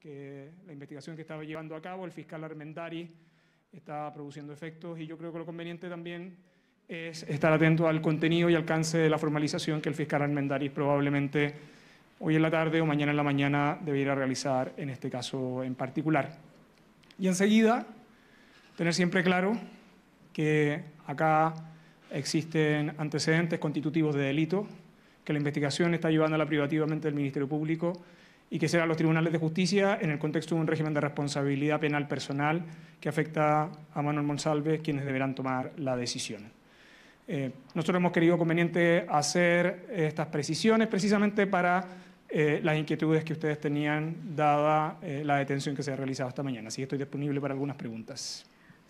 que la investigación que estaba llevando a cabo el fiscal Armentari está produciendo efectos y yo creo que lo conveniente también es estar atento al contenido y alcance de la formalización que el fiscal Armendariz probablemente hoy en la tarde o mañana en la mañana debiera realizar en este caso en particular. Y enseguida, tener siempre claro que acá existen antecedentes constitutivos de delito, que la investigación está llevando a la privativamente del Ministerio Público y que serán los tribunales de justicia en el contexto de un régimen de responsabilidad penal personal que afecta a Manuel Monsalve, quienes deberán tomar la decisión. Eh, nosotros hemos querido conveniente hacer estas precisiones precisamente para eh, las inquietudes que ustedes tenían dada eh, la detención que se ha realizado esta mañana. Así que estoy disponible para algunas preguntas.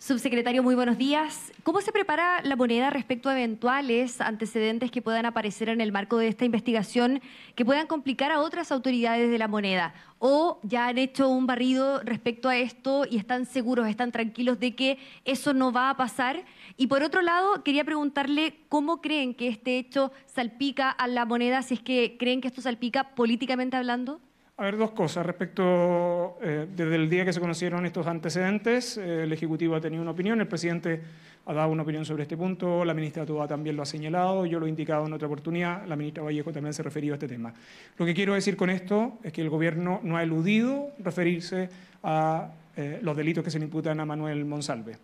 Subsecretario, muy buenos días. ¿Cómo se prepara la moneda respecto a eventuales antecedentes que puedan aparecer en el marco de esta investigación que puedan complicar a otras autoridades de la moneda? ¿O ya han hecho un barrido respecto a esto y están seguros, están tranquilos de que eso no va a pasar? Y por otro lado, quería preguntarle cómo creen que este hecho salpica a la moneda, si es que creen que esto salpica políticamente hablando a ver dos cosas respecto, eh, desde el día que se conocieron estos antecedentes, eh, el Ejecutivo ha tenido una opinión, el presidente ha dado una opinión sobre este punto, la ministra Toa también lo ha señalado, yo lo he indicado en otra oportunidad, la ministra Vallejo también se ha referido a este tema. Lo que quiero decir con esto es que el Gobierno no ha eludido referirse a eh, los delitos que se le imputan a Manuel Monsalve.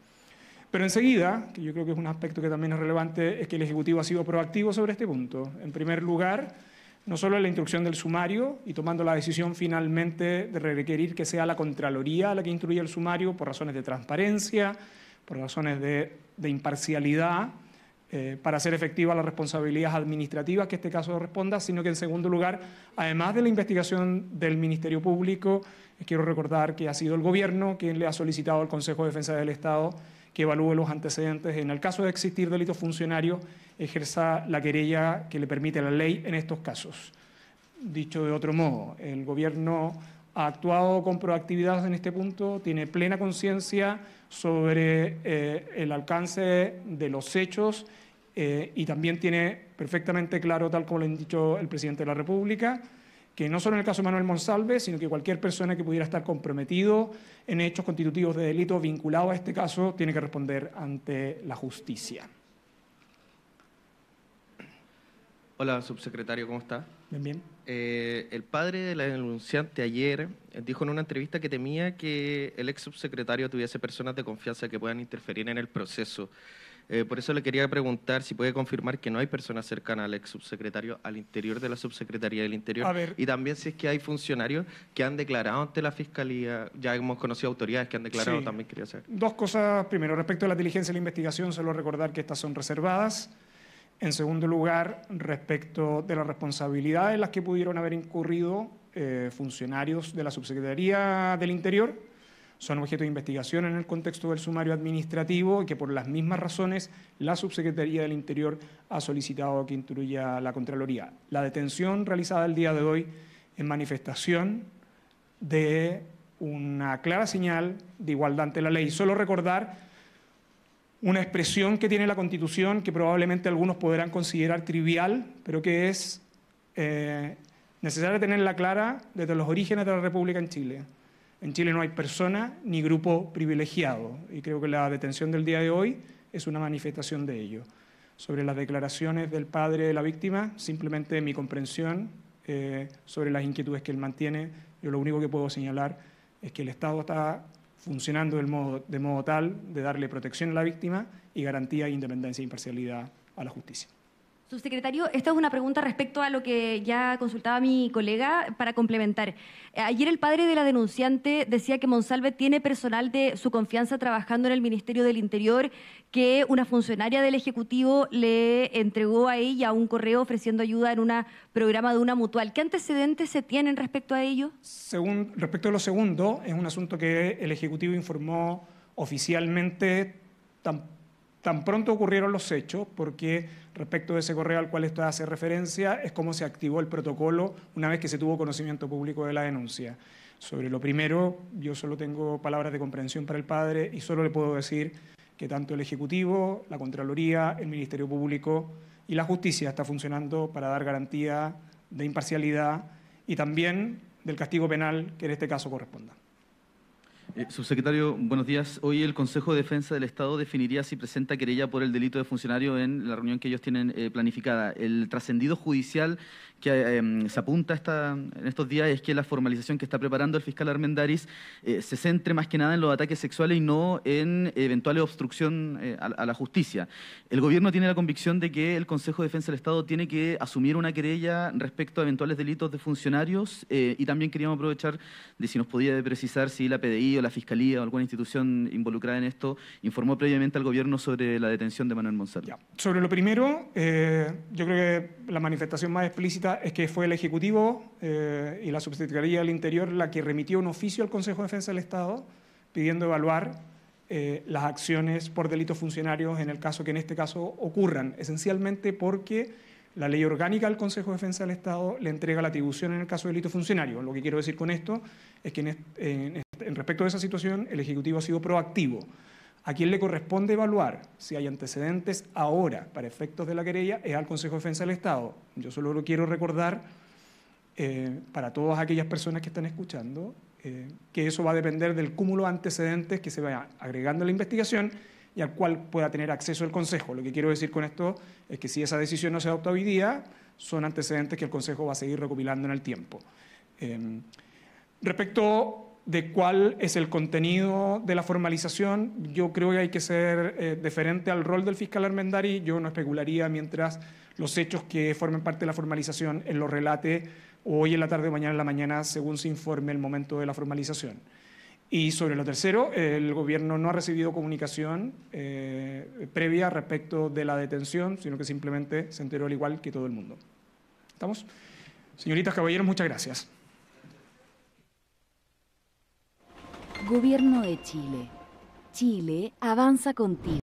Pero enseguida, que yo creo que es un aspecto que también es relevante, es que el Ejecutivo ha sido proactivo sobre este punto. En primer lugar, no solo en la instrucción del sumario y tomando la decisión finalmente de requerir que sea la Contraloría la que instruya el sumario por razones de transparencia, por razones de, imparcialidad, eh, para hacer efectiva las responsabilidades administrativas que este caso responda, sino que en segundo lugar, además de la investigación del Ministerio Público, eh, quiero recordar que ha sido el Gobierno quien le ha solicitado al Consejo de Defensa del Estado que evalúe los antecedentes. En el caso de existir delito funcionario, ejerza la querella que le permite la ley en estos casos. Dicho de otro modo, el Gobierno ha actuado con proactividad en este punto, tiene plena conciencia sobre eh, el alcance de los hechos eh, y también tiene perfectamente claro, tal como lo ha dicho el presidente de la República, que no solo en el caso de Manuel Monsalve, sino que cualquier persona que pudiera estar comprometido en hechos constitutivos de delito vinculado a este caso tiene que responder ante la justicia. Hola, subsecretario, ¿cómo está? Bien, bien. Eh, el padre de la denunciante ayer dijo en una entrevista que temía que el ex subsecretario tuviese personas de confianza que puedan interferir en el proceso. Eh, por eso le quería preguntar si puede confirmar que no hay personas cercanas al ex subsecretario al interior de la subsecretaría del interior. Y también si es que hay funcionarios que han declarado ante la fiscalía, ya hemos conocido autoridades que han declarado, también quería saber. Dos cosas. Primero, respecto a la diligencia de la investigación, solo recordar que estas son reservadas. En segundo lugar, respecto de las responsabilidades en las que pudieron haber incurrido eh, funcionarios de la subsecretaría del interior son objeto de investigación en el contexto del sumario administrativo y que por las mismas razones la Subsecretaría del Interior ha solicitado que instruya la Contraloría. La detención realizada el día de hoy en manifestación de una clara señal de igualdad ante la ley. Solo recordar una expresión que tiene la Constitución que probablemente algunos podrán considerar trivial, pero que es eh, necesaria tenerla clara desde los orígenes de la República en Chile. En Chile no hay persona ni grupo privilegiado y creo que la detención del día de hoy es una manifestación de ello. Sobre las declaraciones del padre de la víctima, simplemente mi comprensión eh, sobre las inquietudes que él mantiene, yo lo único que puedo señalar es que el Estado está funcionando de modo, de modo tal de darle protección a la víctima y garantía independencia e imparcialidad a la justicia. Subsecretario, esta es una pregunta respecto a lo que ya consultaba mi colega para complementar. Eh, ayer el padre de la denunciante decía que Monsalve tiene personal de su confianza trabajando en el Ministerio del Interior, que una funcionaria del Ejecutivo le entregó a ella un correo ofreciendo ayuda en un programa de una mutual. ¿Qué antecedentes se tienen respecto a ello? Según, respecto a lo segundo, es un asunto que el Ejecutivo informó oficialmente tan pronto ocurrieron los hechos, porque respecto de ese correo al cual esto hace referencia, es como se activó el protocolo una vez que se tuvo conocimiento público de la denuncia. Sobre lo primero, yo solo tengo palabras de comprensión para el padre y solo le puedo decir que tanto el Ejecutivo, la Contraloría, el Ministerio Público y la Justicia está funcionando para dar garantía de imparcialidad y también del castigo penal que en este caso corresponda. Eh, subsecretario, buenos días. Hoy el Consejo de Defensa del Estado definiría si presenta querella por el delito de funcionario en la reunión que ellos tienen eh, planificada. El trascendido judicial que eh, em, se apunta esta, en estos días es que la formalización que está preparando el fiscal Armendaris se centre más que nada en los ataques sexuales y no en eventuales obstrucción a, la justicia. El gobierno tiene la convicción de que el Consejo de Defensa del Estado tiene que asumir una querella respecto a eventuales delitos de funcionarios y también queríamos aprovechar de si nos podía precisar si la PDI de la Fiscalía o alguna institución involucrada en esto informó previamente al gobierno sobre la detención de Manuel Monsalvo? Sobre lo primero, eh, yo creo que la manifestación más explícita es que fue el Ejecutivo eh, y la Subsecretaría del Interior la que remitió un oficio al Consejo de Defensa del Estado pidiendo evaluar eh, las acciones por delitos funcionarios en el caso que en este caso ocurran, esencialmente porque la ley orgánica del Consejo de Defensa del Estado le entrega la atribución en el caso de delito funcionario. Lo que quiero decir con esto es que en, este, en respecto a esa situación, el Ejecutivo ha sido proactivo. A quién le corresponde evaluar si hay antecedentes ahora para efectos de la querella es al Consejo de Defensa del Estado. Yo solo lo quiero recordar eh, para todas aquellas personas que están escuchando eh, que eso va a depender del cúmulo de antecedentes que se vaya agregando a la investigación y al cual pueda tener acceso el Consejo. Lo que quiero decir con esto es que si esa decisión no se adopta hoy día, son antecedentes que el Consejo va a seguir recopilando en el tiempo. Eh, respecto de cuál es el contenido de la formalización. Yo creo que hay que ser diferente eh, deferente al rol del fiscal Armendari. Yo no especularía mientras los hechos que formen parte de la formalización en lo relate hoy en la tarde o mañana en la mañana, según se informe el momento de la formalización. Y sobre lo tercero, el gobierno no ha recibido comunicación eh, previa respecto de la detención, sino que simplemente se enteró al igual que todo el mundo. ¿Estamos? Señoritas, caballeros, muchas gracias. Gobierno de Chile. Chile avanza contigo.